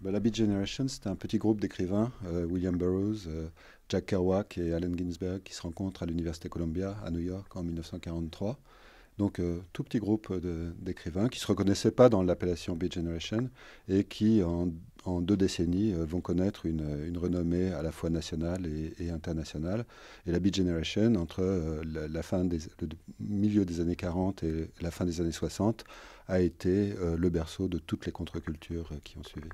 Bah, la Beat Generation, c'était un petit groupe d'écrivains, euh, William Burroughs, euh, Jack Kerouac et Allen Ginsberg, qui se rencontrent à l'Université Columbia à New York en 1943. Donc, euh, tout petit groupe d'écrivains qui ne se reconnaissaient pas dans l'appellation Beat Generation et qui, en, deux décennies, vont connaître une, renommée à la fois nationale et, internationale. Et la Beat Generation, entre la, fin des, le milieu des années 40 et la fin des années 60, a été le berceau de toutes les contre-cultures qui ont suivi.